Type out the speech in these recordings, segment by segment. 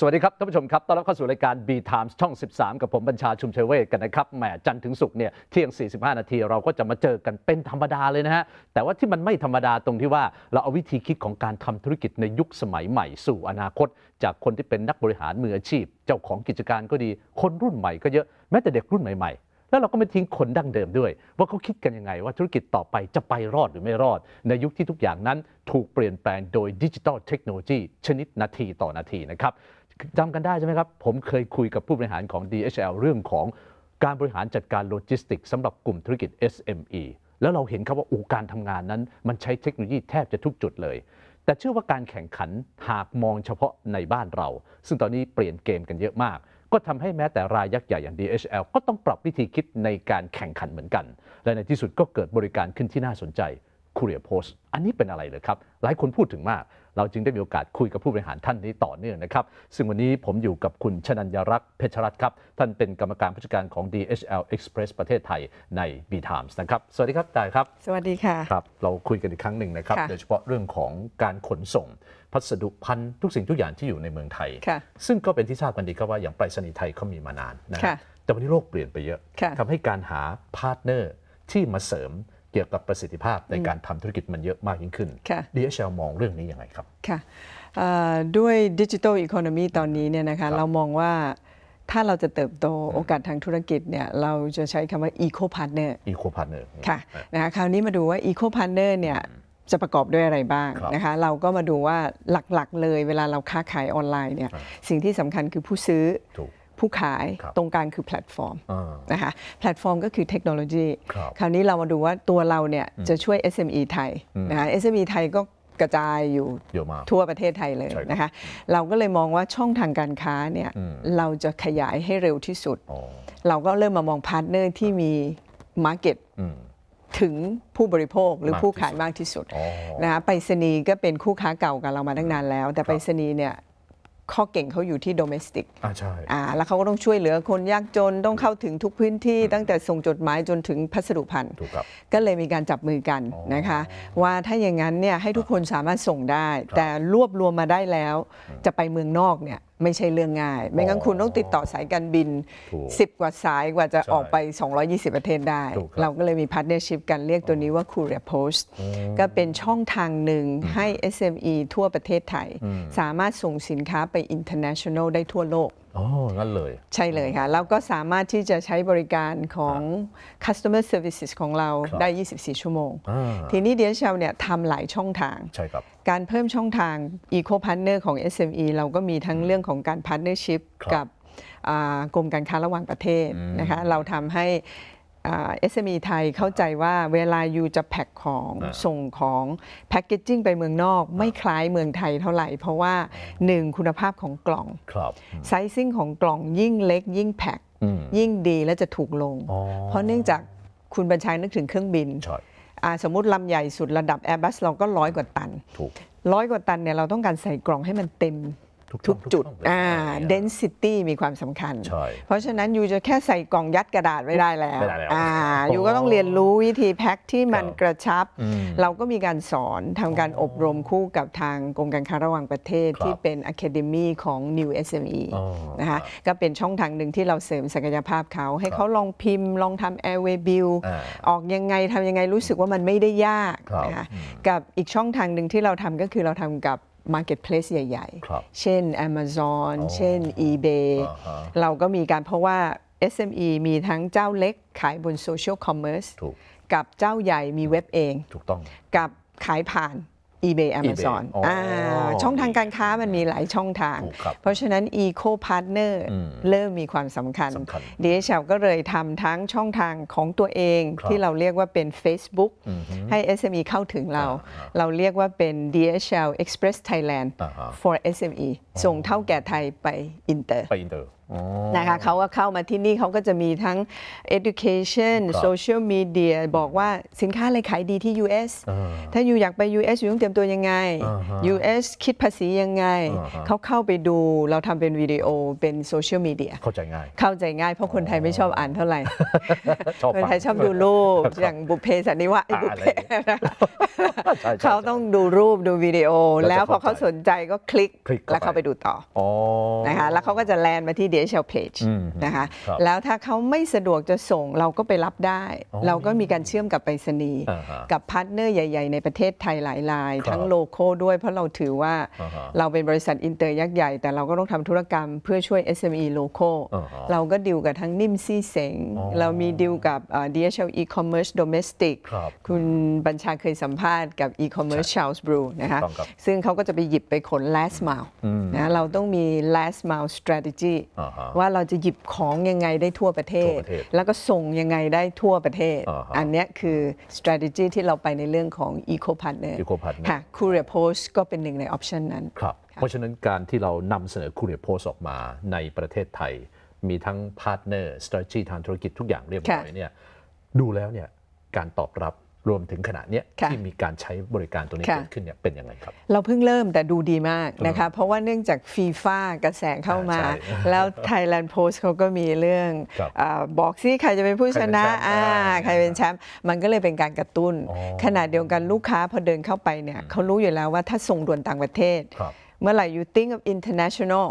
สวัสดีครับท่านผู้ชมครับต้อนรับเข้าสู่รายการ B Times ช่อง 13 กับผมบัญชาชุมเชเวศกันนะครับแหมจันทร์ถึงศุกร์เนี่ยเที่ยง 45 นาทีเราก็จะมาเจอกันเป็นธรรมดาเลยนะฮะ แต่ว่าที่มันไม่ธรรมดาตรงที่ว่าเราเอาวิธีคิดของการทำธุรกิจในยุคสมัยใหม่ สู่อนาคตจากคนที่เป็นนักบริหารมืออาชีพ เจ้าของกิจการก็ดีคนรุ่นใหม่ ก็เยอะแม้แต่เด็กรุ่นใหม่ๆแล้วเราก็ไม่ทิ้งคนดั้งเดิมด้วย ว่าเขาคิดกันยังไงว่าธุรกิจต่อไปจะไปรอดหรือไม่รอด ในยุคที่ทุกอย่างนั้นถูกเปลี่ยนแปลงโดยดิจิทัลเทคโนโลยีชนิดนาทีต่อนาทีนะครับจำกันได้ใช่ไหมครับ ผมเคยคุยกับผู้บริหารของ DHL เรื่องของการบริหารจัดการโลจิสติกสำหรับกลุ่มธุรกิจ SME แล้วเราเห็นครับว่าอการทำงานนั้นมันใช้เทคโนโลยีแทบจะทุกจุดเลย แต่เชื่อว่าการแข่งขันหากมองเฉพาะในบ้านเรา ซึ่งตอนนี้เปลี่ยนเกมกันเยอะมาก ก็ทำให้แม้แต่รายยักษ์ใหญ่อย่าง DHL ก็ต้องปรับวิธีคิดในการแข่งขันเหมือนกัน และในที่สุดก็เกิดบริการขึ้นที่น่าสนใจ Courier Post อันนี้เป็นอะไรเลยครับหลายคนพูดถึงมากเราจึงได้มีโอกาสคุยกับผู้บริหารท่านนี้ต่อเนื่องนะครับ ซึ่งวันนี้ผมอยู่กับคุณชนัญรักษ์เพชรรัตน์ครับ ท่านเป็นกรรมการผู้จัดการของ DHL Express ประเทศไทยใน B Times นะครับ สวัสดีครับ ตายครับ สวัสดีค่ะ ครับ เราคุยกันอีกครั้งหนึ่งนะครับ โดยเฉพาะเรื่องของการขนส่งพัสดุพันทุกสิ่งทุกอย่างที่อยู่ในเมืองไทยซึ่งก็เป็นที่ทราบกันดีครับว่าอย่างไปรษณีย์ไทยเขามีมานานนะแต่วันนี้โลกเปลี่ยนไปเยอะทำให้การหาพาร์ทเนอร์ที่มาเสริมเกี่ยวกับประสิทธิภาพในการทำธุรกิจมันเยอะมากยิ่งขึ้นค่ะ DHL มองเรื่องนี้ยังไงครับ ค่ะด้วยดิจิทัลอีโคโนมีตอนนี้เนี่ยนะคะเรามองว่าถ้าเราจะเติบโตโอกาสทางธุรกิจเนี่ยเราจะใช้คำว่าอีโคร์เนอร์อีโคพาร์เนอร์ ค่ะ นะคะคราวนี้มาดูว่าอีคพาร์เนอร์เนี่ยจะประกอบด้วยอะไรบ้างนะคะเราก็มาดูว่าหลักๆเลยเวลาเราค้าขายออนไลน์เนี่ยสิ่งที่สำคัญคือผู้ซื้อผู้ขายตรงกลางคือแพลตฟอร์มนะคะแพลตฟอร์มก็คือเทคโนโลยี คราวนี้เรามาดูว่าตัวเราเนี่ยจะช่วย SME ไทยนะคะ SME ไทยก็กระจายอยู่ทั่วประเทศไทยเลยนะคะเราก็เลยมองว่าช่องทางการค้าเนี่ยเราจะขยายให้เร็วที่สุดเราก็เริ่มมามองพาร์ทเนอร์ที่มีมาร์เก็ตถึงผู้บริโภคหรือผู้ขายมากที่สุดนะคะไปรษณีย์ก็เป็นคู่ค้าเก่ากับเรามาตั้งนานแล้ว แต่ไปรษณีย์เนี่ยข้อเก่งเขาอยู่ที่โดเมสติกอ่าใช่อ่าแล้วเขาก็ต้องช่วยเหลือคนยากจนต้องเข้าถึงทุกพื้นที่ตั้งแต่ส่งจดหมายจนถึงพัสดุพันธุ์ ก็เลยมีการจับมือกันนะคะ ว่าถ้าอย่างนั้นเนี่ย ให้ทุกคนสามารถส่งได้ แต่รวบรวมมาได้แล้ว จะไปเมืองนอกเนี่ยไม่ใช่เรื่องง่าย ไม่งั้นคุณต้องติดต่อสายการบิน 10 กว่าสายกว่าจะออกไป 220 ประเทศได้ เราก็เลยมีพาร์ทเนอร์ชิพกันเรียกตัวนี้ว่า Courier Post ก็เป็นช่องทางหนึ่งให้ SME ทั่วประเทศไทย สามารถส่งสินค้าไป international ได้ทั่วโลกอ๋องั้นเลยใช่เลยค่ะเราก็สามารถที่จะใช้บริการของ customer services ของเราได้ 24 ชั่วโมง ทีนี้เดียเชลเนี่ยทำหลายช่องทางใช่ครับการเพิ่มช่องทาง eco partner ของ SME เราก็มีทั้งเรื่องของการ partnership กับกรมการค้าระหว่างประเทศนะคะเราทำให้เอสเอ็มอีไทยเข้าใจว่าเวลาอยู่จะแพ็คของส่งของแพ็กเกจจิ้งไปเมืองนอกไม่คล้ายเมืองไทยเท่าไหร่เพราะว่า 1. คุณภาพของกล่องไซซิ่งของกล่องยิ่งเล็กยิ่งแพ็คยิ่งดีและจะถูกลง เพราะเนื่องจากคุณบัญชัยนึกถึงเครื่องบินสมมติลำใหญ่สุดระดับ Airbus เราก็ร้อยกว่าตัน ร้อยกว่าตันเนี่ยเราต้องการใส่กล่องให้มันเต็มทุกจุด อ่า density มีความสำคัญ เพราะฉะนั้นยูจะแค่ใส่กล่องยัดกระดาษไม่ได้แล้วอ่ายูก็ต้องเรียนรู้วิธีแพ็คที่มันกระชับ เราก็มีการสอนทำการอบรมคู่กับทางกรมการค้าระหว่างประเทศที่เป็น Academy ของ New SME นะคะ ก็เป็นช่องทางหนึ่งที่เราเสริมศักยภาพเขา ให้เขาลองพิมพ์ลองทำ Airway Bill ออกยังไงทำยังไงรู้สึกว่ามันไม่ได้ยากนะคะกับอีกช่องทางหนึ่งที่เราทำก็คือเราทำกับมาร์เก็ตเพลสใหญ่ ๆ เช่น Amazon เช่น eBay เราก็มีการเพราะว่า SME มีทั้งเจ้าเล็กขายบนโซเชียลคอมเมอร์สกับเจ้าใหญ่มีเว็บเอง ถูกต้อง กับขายผ่าน eBay Amazon ช่องทางการค้ามันมีหลายช่องทาง เพราะฉะนั้น Eco Partner เริ่มมีความสำคัญเดเ h ลก็เลยทำทั้งช่องทางของตัวเองที่เราเรียกว่าเป็น Facebook ให้ SME เข้าถึงเรา เราเรียกว่าเป็น d h l Express Thailand for SME ส่งเท่าแก่ไทยไปอินเตอร์นะคะเขาก็เข้ามาที่นี่เขาก็จะมีทั้ง education social media บอกว่าสินค้าอะไรขายดีที่ US ถ้าอยู่อยากไป US อยู่ต้องเตรียมตัวยังไง US คิดภาษียังไงเขาเข้าไปดูเราทำเป็นวิดีโอเป็น social media เข้าใจง่าย เข้าใจง่ายเพราะคนไทยไม่ชอบอ่านเท่าไหร่คนไทยชอบดูรูป อย่างบุพเพสันนิวาสบุพเพเขาต้องดูรูปดูวิดีโอ แล้วพอเขาสนใจก็คลิกแล้วเขาไปดูต่อนะคะแล้วเขาก็จะแลนมาที่ DHL Page นะคะแล้วถ้าเขาไม่สะดวกจะส่งเราก็ไปรับได้ เราก็มีการเชื่อมกับไปรษณีย์กับพาร์ทเนอร์ใหญ่ๆ ในประเทศไทยหลายรายทั้งโลโก้ด้วยเพราะเราถือว่าเราเป็นบริษัทอินเตอร์ยักษ์ใหญ่ แต่เราก็ต้องทำธุรกรรมเพื่อช่วย SME โลโก้เราก็ดิวกับทั้งนิ่มซี่เสง เรามีดิวกับ DHL e-commerce domestic คุณบัญชาเคยสัมภาษณ์กับ e-commerce Charles Brew นะคะซึ่งเขาก็จะไปหยิบไปขน last mile นะเราต้องมี last mile strategy ว่าเราจะหยิบของยังไงได้ทั่วประเทศ แล้วก็ส่งยังไงได้ทั่วประเทศ อันนี้คือ strategy ที่เราไปในเรื่องของ eco partner eco partner ค่ะ courier post ก็เป็นหนึ่งใน option นั้นครับ เพราะฉะนั้นการที่เรานำเสนอ courier post ออกมาในประเทศไทย มีทั้ง partner strategy ทางธุรกิจทุกอย่างเรียบร้อยเนี่ยดูแล้วเนี่ยการตอบรับรวมถึงขณะนี้ที่มีการใช้บริการตัวนี้เกิดขึ้นเนี่ยเป็นยังไงครับ เราเพิ่งเริ่มแต่ดูดีมากนะคะเพราะว่าเนื่องจากฟีฟ่ากระแสเข้ามา แล้ว Thailand Post เขาก็มีเรื่องบอกซิใครจะเป็นผู้ชนะใครเป็นแชมป์มันก็เลยเป็นการกระตุ้นขณะเดียวกันลูกค้าพอเดินเข้าไปเนี่ย เขารู้อยู่แล้วว่าถ้าส่งด่วนต่างประเทศเมื่อไหร่ you think of international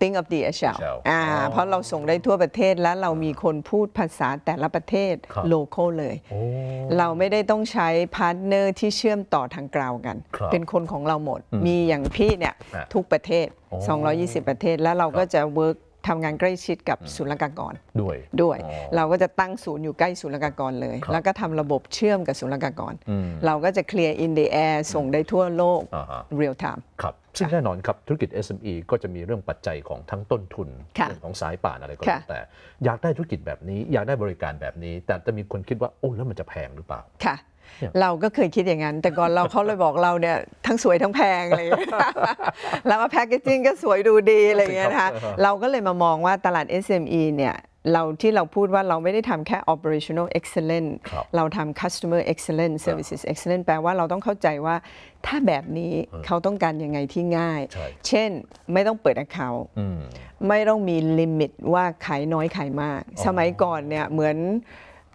think of DHL อ่าเพราะเราส่งได้ทั่วประเทศแล้วเรามีคนพูดภาษาแต่ละประเทศโลโก้เลย เราไม่ได้ต้องใช้พาร์ทเนอร์ที่เชื่อมต่อทางกราวกัน เป็นคนของเราหมดมีอย่างพี่เนี่ย ทุกประเทศ 220 ประเทศแล้วเราก็จะเวิร์กทำงานใกล้ชิดกับศูนย์ละกากรด้วยด้วย เราก็จะตั้งศูนย์อยู่ใกล้ศูนย์ละกากรเลย แล้วก็ทำระบบเชื่อมกับศูนย์ละกากร เราก็จะเคลียร์อินเดียส่งได้ทั่วโลกเรียลไทม์ครับซึ่งแน่นอนครับธุรกิจ SME ก็จะมีเรื่องปัจจัยของทั้งต้นทุนเรื่องของสายป่านอะไรก็แล้วแต่ อยากได้ธุรกิจแบบนี้ อยากได้บริการแบบนี้ แต่จะมีคนคิดว่าโอ้แล้วมันจะแพงหรือเปล่าเราก็เคยคิดอย่างนั้น แต่ก่อนเราเขาเลยบอกเราเนี่ย ทั้งสวยทั้งแพงเลยแล้วก็แพคเกจิ้งก็สวยดูดีอะไรเงี้ยนะคะเราก็เลยมามองว่าตลาด SME เนี่ยเราที่เราพูดว่าเราไม่ได้ทำแค่ operational excellence เราทำ customer excellence services excellence แปลว่าเราต้องเข้าใจว่าถ้าแบบนี้เขาต้องการยังไงที่ง่าย เช่นไม่ต้องเปิดอั c o u า t ไม่ต้องมีลิมิตว่าขายน้อยขายมาก สมัยก่อนเนี่ยเหมือน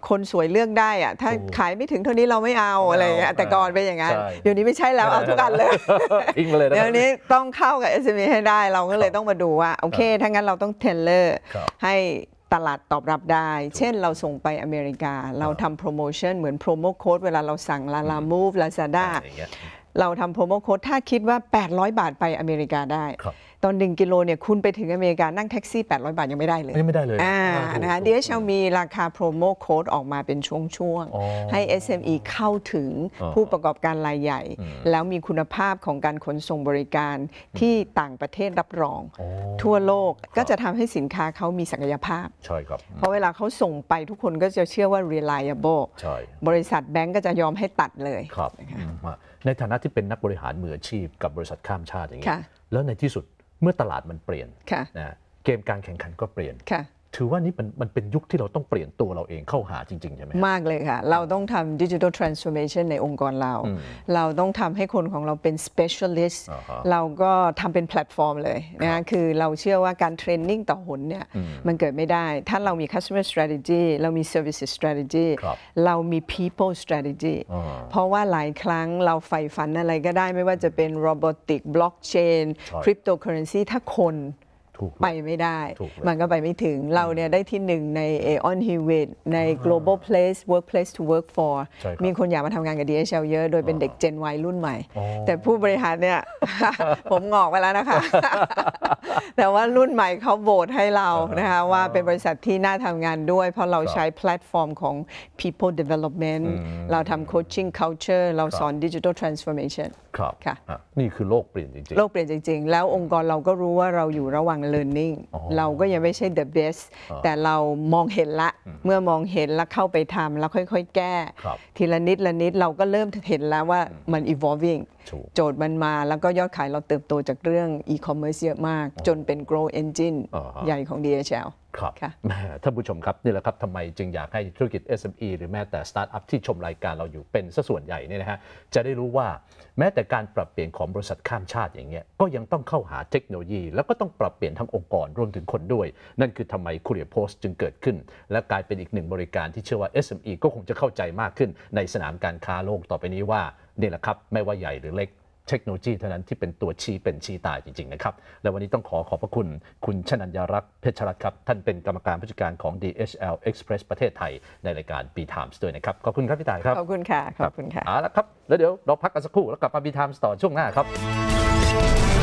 คนสวยเลือกได้อะถ้าขายไม่ถึงเท่านี้เราไม่เอาอะไรเงี้ยแต่ก่อนเป็นอย่างนั้นเดี๋ยวนี้ไม่ใช่แล้ว เอาทุกอันเลยทิ้งเลยเดี๋ยวนี้ต้องเข้ากับ SME ให้ได้ เราก็เลยต้องมาดูว่าโอเค ถ้างั้นเราต้องเทนเลอร์ ให้ตลาดตอบรับได้ เช่นเราส่งไปอเมริกา เราทำโปรโมชั่นเหมือนโปรโมโค้ดเวลาเราสั่งลาลามูฟลาซาด้าเราทำโปรโมโค้ด ถ้าคิดว่า 800 บาทไปอเมริกาได้อน1กิโลเนี่ยคุณไปถึงอเมริกา นั่งแท็กซี่ 800 บาท ยังไม่ได้เลยไม่ได้เลยอ่านะคะดีเอชเอลมีราคาโปรโมโค้ดออกมาเป็นช่วงๆให้ SME เข้าถึงผู้ประกอบการรายใหญ่ แล้วมีคุณภาพของการขนส่งบริการที่ต่างประเทศรับรอง ทั่วโลกก็จะทำให้สินค้าเขามีศักยภาพใช่ครับเพราะเวลาเขาส่งไปทุกคนก็จะเชื่อว่า reliable ใช่บริษัทแบงก์ก็จะยอมให้ตัดเลยครับในฐานะที่เป็นนักบริหารมืออาชีพกับบริษัทข้ามชาติอย่างนี้แล้วในที่สุดเมื่อตลาดมันเปลี่ยน เกมการแข่งขันก็เปลี่ยนถือว่านี่มันมันเป็นยุคที่เราต้องเปลี่ยนตัวเราเองเข้าหาจริง ๆ ใช่ไหมมากเลยค่ะ เราต้องทำดิจิทัลทรานส์โอมชันในองค์กรเรา เราต้องทำให้คนของเราเป็นสเปเชียลิสต์เราก็ทำเป็นแพลตฟอร์มเลยนะคือเราเชื่อว่าการเทรนนิ่งต่อหนเนี่ย มันเกิดไม่ได้ ถ้าเรามี customer strategy เรามี services strategy เรามี people strategy เพราะว่าหลายครั้งเราใฝ่ฝันอะไรก็ได้ไม่ว่าจะเป็น robotic blockchain cryptocurrency ถ้าคนไปไม่ได้ มันก็ไปไม่ถึง เราเนี่ยได้ที่หนึ่งใน Aon Hewitt ใน global place workplace to work for มีคนอยากมาทำงานกับ DHL เยอะ โดยเป็นเด็กเจนวัยรุ่นใหม่ แต่ผู้บริหารเนี่ย ผมงอกไปแล้วนะคะ แต่ว่ารุ่นใหม่เขาโหวตให้เรานะคะ ว่าเป็นบริษัทที่น่าทำงานด้วย เพราะเราใช้แพลตฟอร์มของ people development เราทำ coaching culture เราสอน digital transformation ครับค่ะ นี่คือโลกเปลี่ยนจริงๆโลกเปลี่ยนจริงๆแล้วองค์กรเราก็รู้ว่าเราอยู่ระหว่าง learning เราก็ยังไม่ใช่ the best แต่เรามองเห็นละเมื่อมองเห็นแล้วเข้าไปทำแล้วค่อยๆแก้ ทีละนิดละนิดเราก็เริ่มเห็นแล้วว่ามัน evolving โจทย์มันมาแล้วก็ยอดขายเราเติบโตจากเรื่อง e-commerce เยอะมากจนเป็น grow engine ใหญ่ของ DHL ครับ ท่านผู้ชมครับนี่แหละครับทำไมจึงอยากให้ธุรกิจ SME หรือแม้แต่สตาร์ทอัพที่ชมรายการเราอยู่เป็นสัส่วนใหญ่เนี่ยนะฮะจะได้รู้ว่าแม้แต่การปรับเปลี่ยนของบริษัทข้ามชาติอย่างเงี้ยก็ยังต้องเข้าหาเทคโนโลยี แล้วก็ต้องปรับเปลี่ยนทั้งองค์กรรวมถึงคนด้วย นั่นคือทำไมคุเรียโพสจึงเกิดขึ้น และกลายเป็นอีกหนึ่ง บริการที่เชื่อว่า SME ก็คงจะเข้าใจมากขึ้น ในสนามการค้าโลกต่อไปนี้ว่านี่แหละครับไม่ว่าใหญ่หรือเล็กเทคโนโลยีเท่านั้นที่เป็นตัวชี้เป็นชี้ตายจริง ๆ นะครับ และวันนี้ต้องขอขอบพระคุณ คุณชนัญญรักษ์เพชรรัตน์ครับ ท่านเป็นกรรมการผู้จัดการของ DHL Express ประเทศไทยในรายการ B Times ด้วยนะครับ ขอบคุณครับ พี่ตายครับ ขอบคุณค่ะ ขอบคุณค่ะ เอาละครับแล้วเดี๋ยวเราพักกันสักครู่แล้วกลับมา B Times ต่อช่วงหน้าครับ